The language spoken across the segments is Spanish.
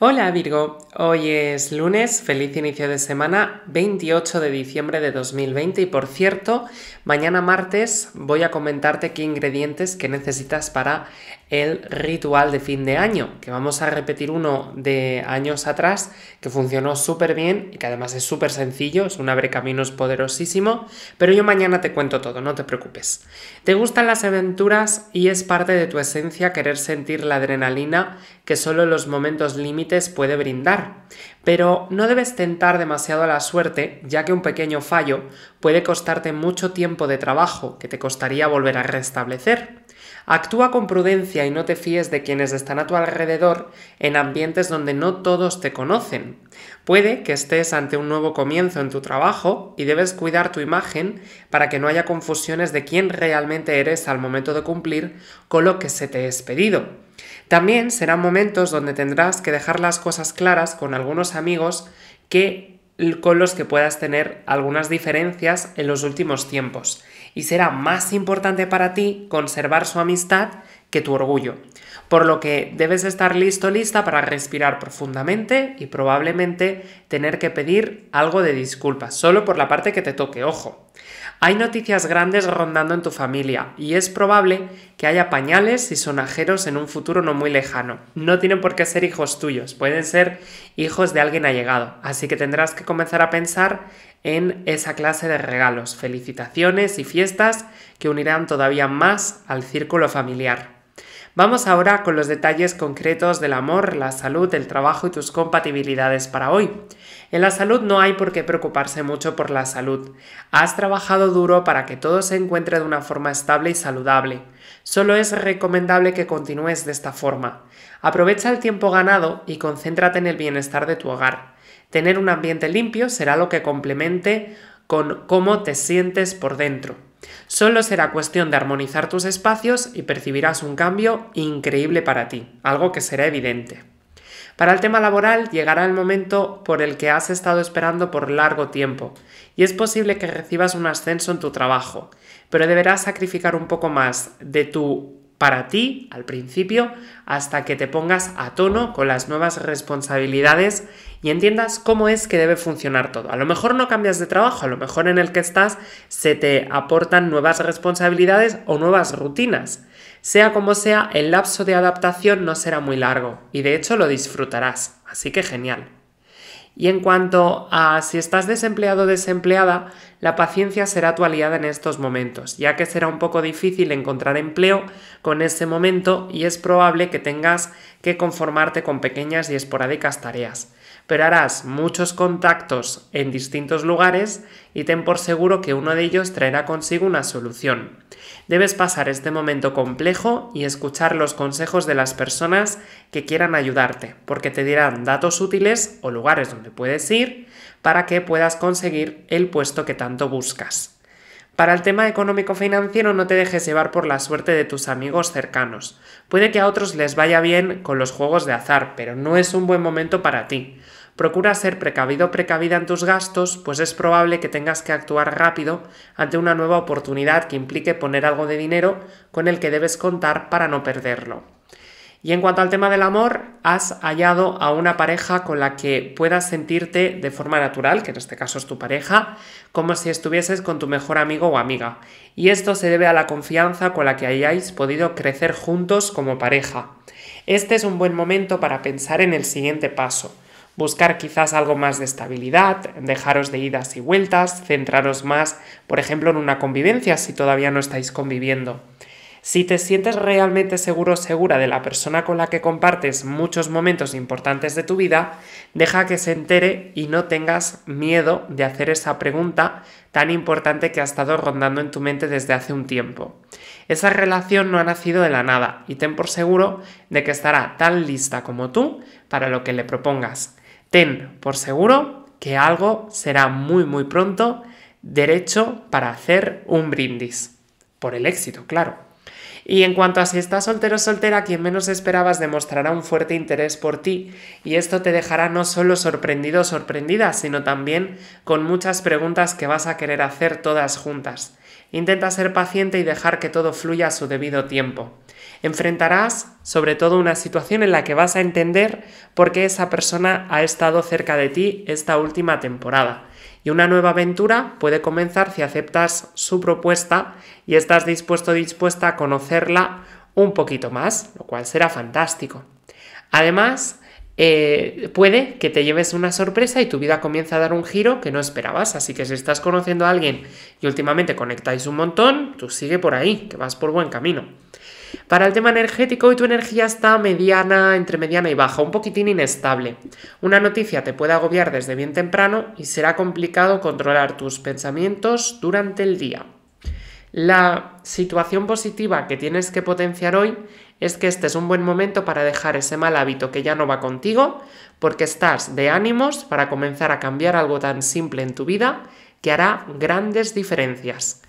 Hola Virgo, hoy es lunes, feliz inicio de semana, 28 de diciembre de 2020 y por cierto, mañana martes voy a comentarte qué ingredientes que necesitas para el ritual de fin de año, que vamos a repetir uno de años atrás, que funcionó súper bien y que además es súper sencillo, es un abre caminos poderosísimo, pero yo mañana te cuento todo, no te preocupes. ¿Te gustan las aventuras y es parte de tu esencia querer sentir la adrenalina que solo los momentos límites puede brindar? Pero no debes tentar demasiado a la suerte, ya que un pequeño fallo puede costarte mucho tiempo de trabajo que te costaría volver a restablecer. Actúa con prudencia y no te fíes de quienes están a tu alrededor en ambientes donde no todos te conocen. Puede que estés ante un nuevo comienzo en tu trabajo y debes cuidar tu imagen para que no haya confusiones de quién realmente eres al momento de cumplir con lo que se te es pedido. También serán momentos donde tendrás que dejar las cosas claras con algunos amigos que con los que puedas tener algunas diferencias en los últimos tiempos y será más importante para ti conservar su amistad que tu orgullo. Por lo que debes estar listo, lista para respirar profundamente y probablemente tener que pedir algo de disculpas, solo por la parte que te toque, ojo. Hay noticias grandes rondando en tu familia y es probable que haya pañales y sonajeros en un futuro no muy lejano. No tienen por qué ser hijos tuyos, pueden ser hijos de alguien allegado, así que tendrás que comenzar a pensar en esa clase de regalos, felicitaciones y fiestas que unirán todavía más al círculo familiar. Vamos ahora con los detalles concretos del amor, la salud, el trabajo y tus compatibilidades para hoy. En la salud no hay por qué preocuparse mucho por la salud. Has trabajado duro para que todo se encuentre de una forma estable y saludable. Solo es recomendable que continúes de esta forma. Aprovecha el tiempo ganado y concéntrate en el bienestar de tu hogar. Tener un ambiente limpio será lo que complemente con cómo te sientes por dentro. Solo será cuestión de armonizar tus espacios y percibirás un cambio increíble para ti, algo que será evidente. Para el tema laboral llegará el momento por el que has estado esperando por largo tiempo y es posible que recibas un ascenso en tu trabajo, pero deberás sacrificar un poco más de tu para ti al principio hasta que te pongas a tono con las nuevas responsabilidades y entiendas cómo es que debe funcionar todo. A lo mejor no cambias de trabajo, a lo mejor en el que estás se te aportan nuevas responsabilidades o nuevas rutinas. Sea como sea, el lapso de adaptación no será muy largo y de hecho lo disfrutarás, así que genial. Y en cuanto a si estás desempleado o desempleada, la paciencia será tu aliada en estos momentos, ya que será un poco difícil encontrar empleo con este momento y es probable que tengas que conformarte con pequeñas y esporádicas tareas. Pero harás muchos contactos en distintos lugares y ten por seguro que uno de ellos traerá consigo una solución. Debes pasar este momento complejo y escuchar los consejos de las personas que quieran ayudarte, porque te dirán datos útiles o lugares donde puedes ir, para que puedas conseguir el puesto que tanto buscas. Para el tema económico-financiero no te dejes llevar por la suerte de tus amigos cercanos. Puede que a otros les vaya bien con los juegos de azar, pero no es un buen momento para ti. Procura ser precavido o precavida en tus gastos, pues es probable que tengas que actuar rápido ante una nueva oportunidad que implique poner algo de dinero con el que debes contar para no perderlo. Y en cuanto al tema del amor, has hallado a una pareja con la que puedas sentirte de forma natural, que en este caso es tu pareja, como si estuvieses con tu mejor amigo o amiga. Y esto se debe a la confianza con la que hayáis podido crecer juntos como pareja. Este es un buen momento para pensar en el siguiente paso. Buscar quizás algo más de estabilidad, dejaros de idas y vueltas, centraros más, por ejemplo, en una convivencia si todavía no estáis conviviendo. Si te sientes realmente seguro o segura de la persona con la que compartes muchos momentos importantes de tu vida, deja que se entere y no tengas miedo de hacer esa pregunta tan importante que ha estado rondando en tu mente desde hace un tiempo. Esa relación no ha nacido de la nada y ten por seguro de que estará tan lista como tú para lo que le propongas. Ten por seguro que algo será muy muy pronto derecho para hacer un brindis. Por el éxito, claro. Y en cuanto a si estás soltero o soltera, quien menos esperabas demostrará un fuerte interés por ti, y esto te dejará no solo sorprendido o sorprendida, sino también con muchas preguntas que vas a querer hacer todas juntas. Intenta ser paciente y dejar que todo fluya a su debido tiempo. Enfrentarás sobre todo una situación en la que vas a entender por qué esa persona ha estado cerca de ti esta última temporada y una nueva aventura puede comenzar si aceptas su propuesta y estás dispuesto o dispuesta a conocerla un poquito más, lo cual será fantástico. Además, eh, puede que te lleves una sorpresa y tu vida comienza a dar un giro que no esperabas. Así que si estás conociendo a alguien y últimamente conectáis un montón, tú sigue por ahí, que vas por buen camino. Para el tema energético, hoy tu energía está mediana, entre mediana y baja, un poquitín inestable. Una noticia te puede agobiar desde bien temprano y será complicado controlar tus pensamientos durante el día. La situación positiva que tienes que potenciar hoy es que este es un buen momento para dejar ese mal hábito que ya no va contigo, porque estás de ánimos para comenzar a cambiar algo tan simple en tu vida que hará grandes diferencias.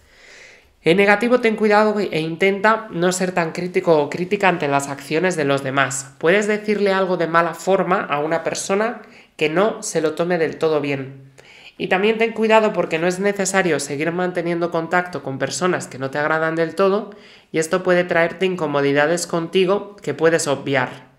En negativo, ten cuidado e intenta no ser tan crítico o crítica ante las acciones de los demás. Puedes decirle algo de mala forma a una persona que no se lo tome del todo bien. Y también ten cuidado porque no es necesario seguir manteniendo contacto con personas que no te agradan del todo y esto puede traerte incomodidades contigo que puedes obviar.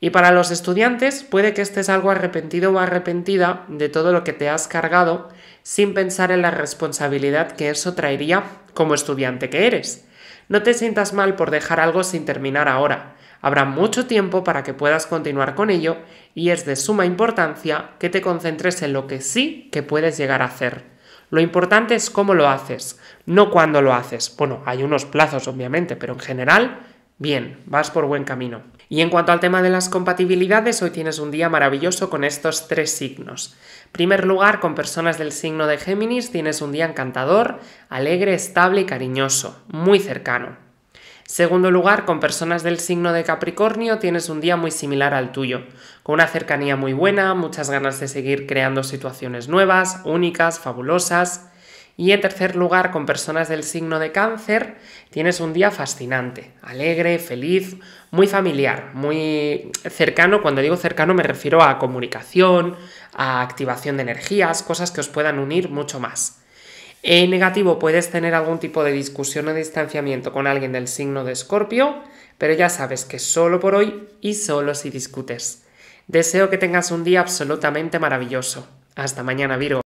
Y para los estudiantes puede que estés algo arrepentido o arrepentida de todo lo que te has cargado sin pensar en la responsabilidad que eso traería como estudiante que eres. No te sientas mal por dejar algo sin terminar ahora. Habrá mucho tiempo para que puedas continuar con ello y es de suma importancia que te concentres en lo que sí que puedes llegar a hacer. Lo importante es cómo lo haces, no cuándo lo haces. Bueno, hay unos plazos obviamente, pero en general Bien, vas por buen camino. Y en cuanto al tema de las compatibilidades, hoy tienes un día maravilloso con estos tres signos. En primer lugar, con personas del signo de Géminis tienes un día encantador, alegre, estable y cariñoso, muy cercano. Segundo lugar, con personas del signo de Capricornio tienes un día muy similar al tuyo, con una cercanía muy buena, muchas ganas de seguir creando situaciones nuevas, únicas, fabulosas. Y en tercer lugar, con personas del signo de cáncer, tienes un día fascinante, alegre, feliz, muy familiar, muy cercano. Cuando digo cercano me refiero a comunicación, a activación de energías, cosas que os puedan unir mucho más. En negativo puedes tener algún tipo de discusión o distanciamiento con alguien del signo de escorpio, pero ya sabes que solo por hoy y solo si discutes. Deseo que tengas un día absolutamente maravilloso. Hasta mañana, Virgo.